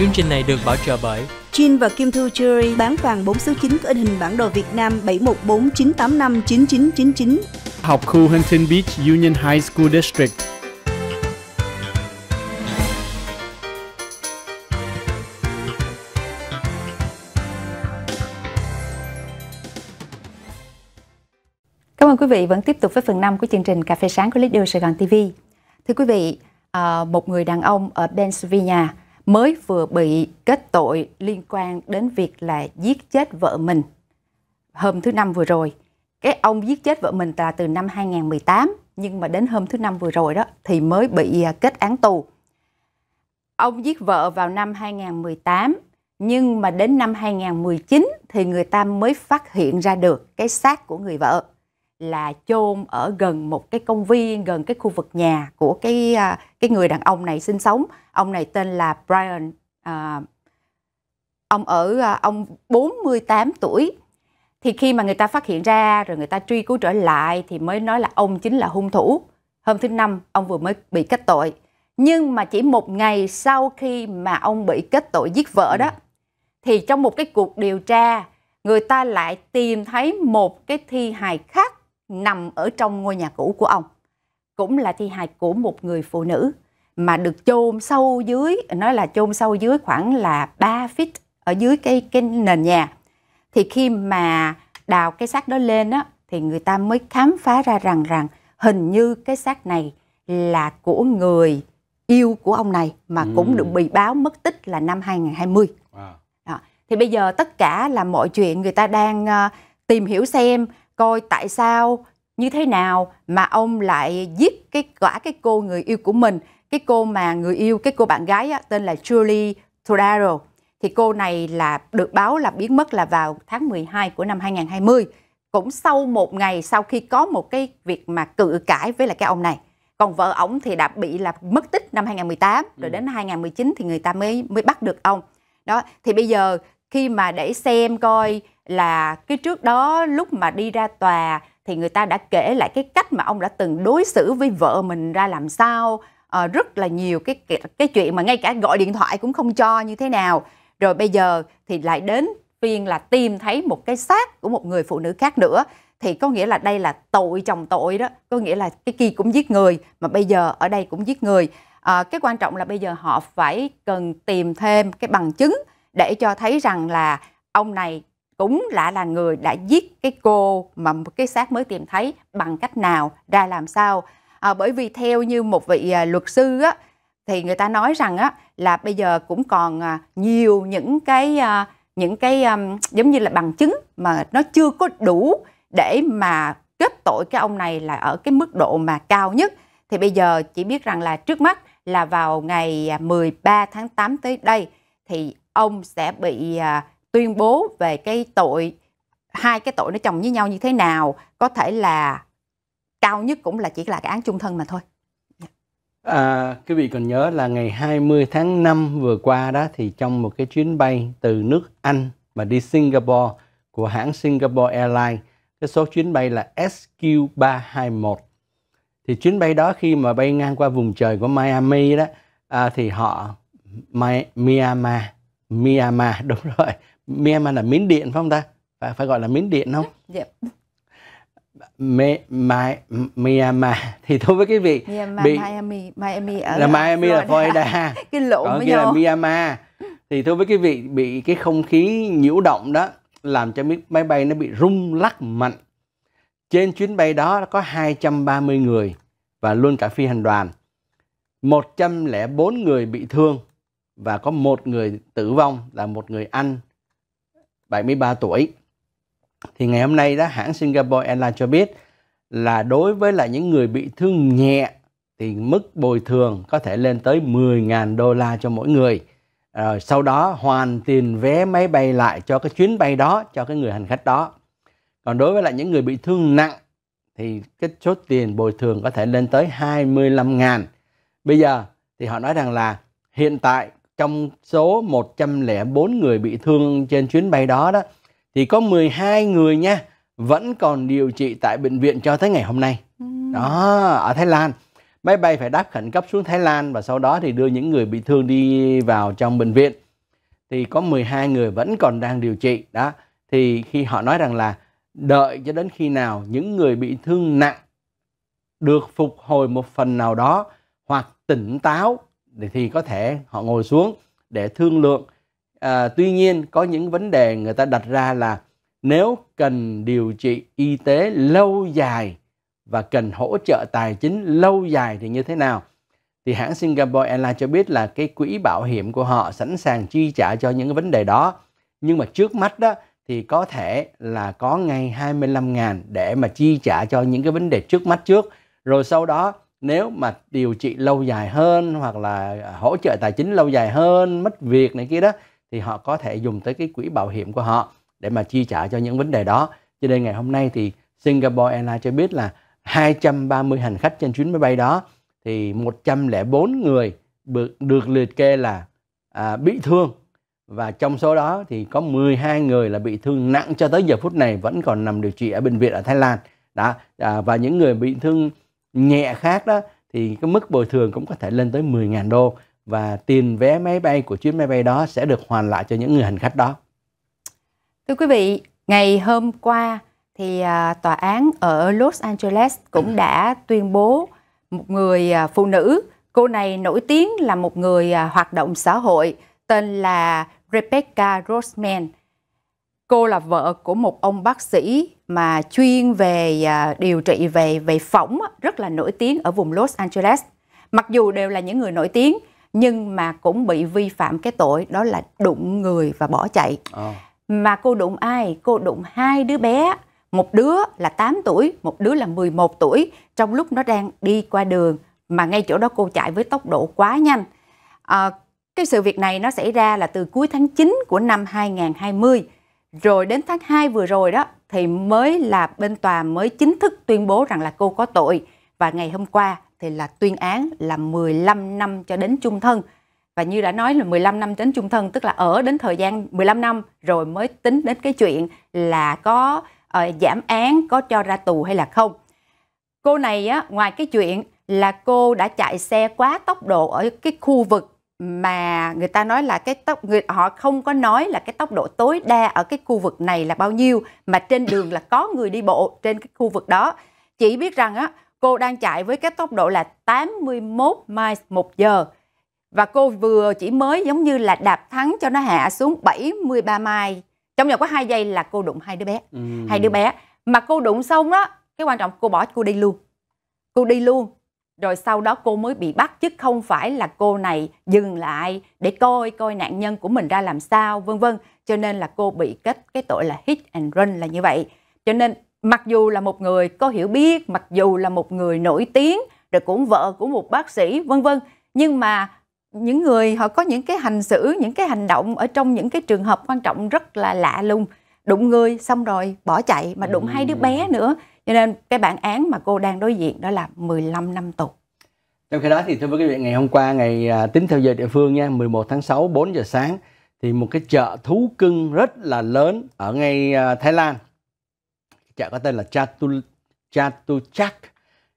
Chương trình này được bảo trợ bởi Jin và Kim Thư Jewelry bán vàng 4 số 9 có in hình bản đồ Việt Nam 714-985-9999. Học khu Huntington Beach Union High School District. Cảm ơn quý vị vẫn tiếp tục với phần 5 của chương trình Cà phê sáng của Leader Sài Gòn TV. Thưa quý vị, ờ, một người đàn ông ở Pennsylvania mới vừa bị kết tội liên quan đến việc là giết chết vợ mình hôm thứ năm vừa rồi cái ông giết chết vợ mình là từ năm 2018 nhưng mà đến hôm thứ năm vừa rồi đó thì mới bị à, kết án tù ông giết vợ vào năm 2018 nhưng mà đến năm 2019 thì người ta mới phát hiện ra được cái xác của người vợ là chôn ở gần một cái công viên gần cái khu vực nhà của cái à, cái người đàn ông này sinh sống ông này tên là Brian à, ông ở à, ông 48 tuổi thì khi mà người ta phát hiện ra rồi người ta truy cứu trở lại thì mới nói là ông chính là hung thủ hôm thứ năm ông vừa mới bị kết tội nhưng mà chỉ một ngày sau khi mà ông bị kết tội giết vợ đó ừ. thì trong một cái cuộc điều tra người ta lại tìm thấy một cái thi hài khác nằm ở trong ngôi nhà cũ của ông cũng là thi hài của một người phụ nữ mà được chôn sâu dưới nói là chôn sâu dưới khoảng là 3 feet ở dưới cái cái nền nhà thì khi mà đào cái xác đó lên á thì người ta mới khám phá ra rằng rằng hình như cái xác này là của người yêu của ông này mà ừ. cũng được bị báo mất tích là năm 2020. Wow. Đó. Thì bây giờ tất cả là mọi chuyện người ta đang uh, tìm hiểu xem coi tại sao như thế nào mà ông lại giết cái quả cái cô người yêu của mình cái cô mà người yêu cái cô bạn gái á, tên là Julie Todaro thì cô này là được báo là biến mất là vào tháng 12 của năm 2020 cũng sau một ngày sau khi có một cái việc mà cự cãi với là cái ông này còn vợ ổng thì đã bị là mất tích năm 2018 ừ. rồi đến 2019 thì người ta mới mới bắt được ông đó thì bây giờ khi mà để xem coi là cái trước đó lúc mà đi ra tòa thì người ta đã kể lại cái cách mà ông đã từng đối xử với vợ mình ra làm sao à, rất là nhiều cái, cái chuyện mà ngay cả gọi điện thoại cũng không cho như thế nào rồi bây giờ thì lại đến phiên là tìm thấy một cái xác của một người phụ nữ khác nữa thì có nghĩa là đây là tội chồng tội đó có nghĩa là cái kia cũng giết người mà bây giờ ở đây cũng giết người à, cái quan trọng là bây giờ họ phải cần tìm thêm cái bằng chứng để cho thấy rằng là ông này cũng lạ là người đã giết cái cô mà cái xác mới tìm thấy bằng cách nào ra làm sao à, bởi vì theo như một vị à, luật sư á, thì người ta nói rằng á, là bây giờ cũng còn à, nhiều những cái à, những cái giống như là bằng chứng mà nó chưa có đủ để mà kết tội cái ông này là ở cái mức độ mà cao nhất thì bây giờ chỉ biết rằng là trước mắt là vào ngày 13 tháng 8 tới đây thì ông sẽ bị tuyên bố về cái tội hai cái tội nó chồng với nhau như thế nào có thể là cao nhất cũng là chỉ là cái án chung thân mà thôi À, quý vị còn nhớ là ngày 20 tháng 5 vừa qua đó thì trong một cái chuyến bay từ nước Anh mà đi Singapore của hãng Singapore Airlines cái số chuyến bay là SQ321 thì chuyến bay đó khi mà bay ngang qua vùng trời của Miami đó à, thì họ Miami Myanmar đúng rồi Myanmar là Miến Điện phải không ta phải phải gọi là Miến Điện không yep. Dạ. Mi, Myanmar thì thưa với cái vị Myanmar, bị, Miami Miami ở là Miami là Florida cái lộn còn kia là Myanmar thì thưa với cái vị bị cái không khí nhiễu động đó làm cho máy bay nó bị rung lắc mạnh trên chuyến bay đó có 230 người và luôn cả phi hành đoàn 104 người bị thương và có một người tử vong là một người Anh 73 tuổi. Thì ngày hôm nay đó hãng Singapore Airlines cho biết là đối với lại những người bị thương nhẹ thì mức bồi thường có thể lên tới 10.000 đô la cho mỗi người. Rồi sau đó hoàn tiền vé máy bay lại cho cái chuyến bay đó cho cái người hành khách đó. Còn đối với lại những người bị thương nặng thì cái số tiền bồi thường có thể lên tới 25 ngàn. Bây giờ thì họ nói rằng là hiện tại trong số 104 người bị thương trên chuyến bay đó đó thì có 12 người nha vẫn còn điều trị tại bệnh viện cho tới ngày hôm nay. Đó, ở Thái Lan. Máy bay phải đáp khẩn cấp xuống Thái Lan và sau đó thì đưa những người bị thương đi vào trong bệnh viện. Thì có 12 người vẫn còn đang điều trị đó. Thì khi họ nói rằng là đợi cho đến khi nào những người bị thương nặng được phục hồi một phần nào đó hoặc tỉnh táo thì có thể họ ngồi xuống để thương lượng à, tuy nhiên có những vấn đề người ta đặt ra là nếu cần điều trị y tế lâu dài và cần hỗ trợ tài chính lâu dài thì như thế nào thì hãng Singapore Airlines cho biết là cái quỹ bảo hiểm của họ sẵn sàng chi trả cho những vấn đề đó nhưng mà trước mắt đó thì có thể là có ngay 25 000 để mà chi trả cho những cái vấn đề trước mắt trước rồi sau đó nếu mà điều trị lâu dài hơn hoặc là hỗ trợ tài chính lâu dài hơn mất việc này kia đó thì họ có thể dùng tới cái quỹ bảo hiểm của họ để mà chi trả cho những vấn đề đó cho nên ngày hôm nay thì Singapore Airlines cho biết là 230 hành khách trên chuyến máy bay đó thì 104 người được, được liệt kê là à, bị thương và trong số đó thì có 12 người là bị thương nặng cho tới giờ phút này vẫn còn nằm điều trị ở bệnh viện ở Thái Lan đó à, và những người bị thương nhẹ khác đó thì cái mức bồi thường cũng có thể lên tới 10.000 đô và tiền vé máy bay của chuyến máy bay đó sẽ được hoàn lại cho những người hành khách đó. Thưa quý vị, ngày hôm qua thì à, tòa án ở Los Angeles cũng đã tuyên bố một người à, phụ nữ, cô này nổi tiếng là một người à, hoạt động xã hội tên là Rebecca Rosman, Cô là vợ của một ông bác sĩ mà chuyên về à, điều trị về về phỏng rất là nổi tiếng ở vùng Los Angeles. Mặc dù đều là những người nổi tiếng nhưng mà cũng bị vi phạm cái tội đó là đụng người và bỏ chạy. À. Mà cô đụng ai? Cô đụng hai đứa bé, một đứa là 8 tuổi, một đứa là 11 tuổi trong lúc nó đang đi qua đường mà ngay chỗ đó cô chạy với tốc độ quá nhanh. À, cái sự việc này nó xảy ra là từ cuối tháng 9 của năm 2020 rồi đến tháng 2 vừa rồi đó thì mới là bên tòa mới chính thức tuyên bố rằng là cô có tội và ngày hôm qua thì là tuyên án là 15 năm cho đến chung thân. Và như đã nói là 15 năm đến chung thân tức là ở đến thời gian 15 năm rồi mới tính đến cái chuyện là có uh, giảm án, có cho ra tù hay là không. Cô này á ngoài cái chuyện là cô đã chạy xe quá tốc độ ở cái khu vực mà người ta nói là cái tốc người họ không có nói là cái tốc độ tối đa ở cái khu vực này là bao nhiêu mà trên đường là có người đi bộ trên cái khu vực đó chỉ biết rằng á cô đang chạy với cái tốc độ là 81 miles một giờ và cô vừa chỉ mới giống như là đạp thắng cho nó hạ xuống 73 mai trong vòng có hai giây là cô đụng hai đứa bé ừ. hai đứa bé mà cô đụng xong á cái quan trọng cô bỏ cô đi luôn cô đi luôn rồi sau đó cô mới bị bắt chứ không phải là cô này dừng lại để coi coi nạn nhân của mình ra làm sao vân vân cho nên là cô bị kết cái tội là hit and run là như vậy cho nên mặc dù là một người có hiểu biết mặc dù là một người nổi tiếng rồi cũng vợ của một bác sĩ vân vân nhưng mà những người họ có những cái hành xử những cái hành động ở trong những cái trường hợp quan trọng rất là lạ lùng đụng người xong rồi bỏ chạy mà đụng hai đứa bé nữa cho nên cái bản án mà cô đang đối diện đó là 15 năm tù. Trong khi đó thì thưa quý vị ngày hôm qua ngày à, tính theo giờ địa phương nha 11 tháng 6 4 giờ sáng thì một cái chợ thú cưng rất là lớn ở ngay à, Thái Lan. Chợ có tên là Chatuchak.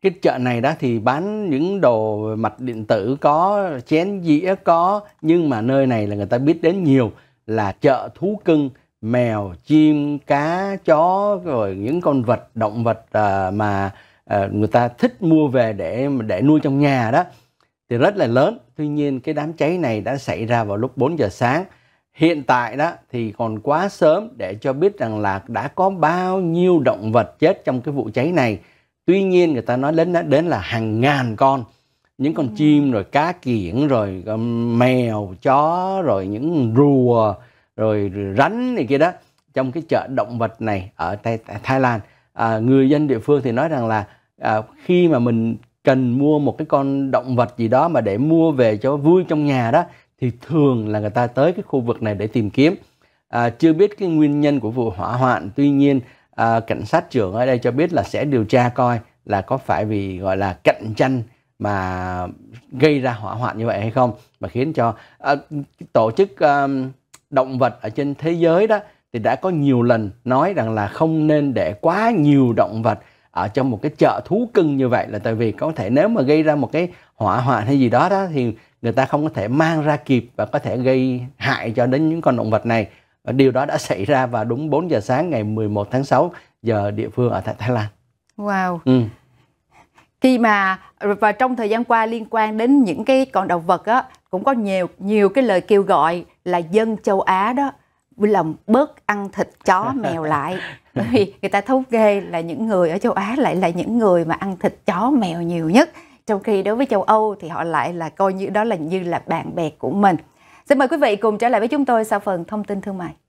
Cái chợ này đó thì bán những đồ mặt điện tử có chén dĩa có nhưng mà nơi này là người ta biết đến nhiều là chợ thú cưng mèo chim cá chó rồi những con vật động vật à, mà à, người ta thích mua về để để nuôi trong nhà đó thì rất là lớn tuy nhiên cái đám cháy này đã xảy ra vào lúc 4 giờ sáng hiện tại đó thì còn quá sớm để cho biết rằng là đã có bao nhiêu động vật chết trong cái vụ cháy này tuy nhiên người ta nói đến đến là hàng ngàn con những con ừ. chim rồi cá kiển rồi mèo chó rồi những rùa rồi rắn này kia đó trong cái chợ động vật này ở Thái, Thái Lan à, người dân địa phương thì nói rằng là à, khi mà mình cần mua một cái con động vật gì đó mà để mua về cho vui trong nhà đó thì thường là người ta tới cái khu vực này để tìm kiếm à, chưa biết cái nguyên nhân của vụ hỏa hoạn tuy nhiên à, cảnh sát trưởng ở đây cho biết là sẽ điều tra coi là có phải vì gọi là cạnh tranh mà gây ra hỏa hoạn như vậy hay không mà khiến cho à, tổ chức à, động vật ở trên thế giới đó thì đã có nhiều lần nói rằng là không nên để quá nhiều động vật ở trong một cái chợ thú cưng như vậy là tại vì có thể nếu mà gây ra một cái hỏa hoạn hay gì đó đó thì người ta không có thể mang ra kịp và có thể gây hại cho đến những con động vật này. Và điều đó đã xảy ra vào đúng 4 giờ sáng ngày 11 tháng 6 giờ địa phương ở tại Thái Lan. Wow. Ừ. Khi mà và trong thời gian qua liên quan đến những cái con động vật á cũng có nhiều nhiều cái lời kêu gọi là dân châu Á đó vui lòng bớt ăn thịt chó mèo lại bởi vì người ta thống kê là những người ở châu Á lại là những người mà ăn thịt chó mèo nhiều nhất trong khi đối với châu Âu thì họ lại là coi như đó là như là bạn bè của mình xin mời quý vị cùng trở lại với chúng tôi sau phần thông tin thương mại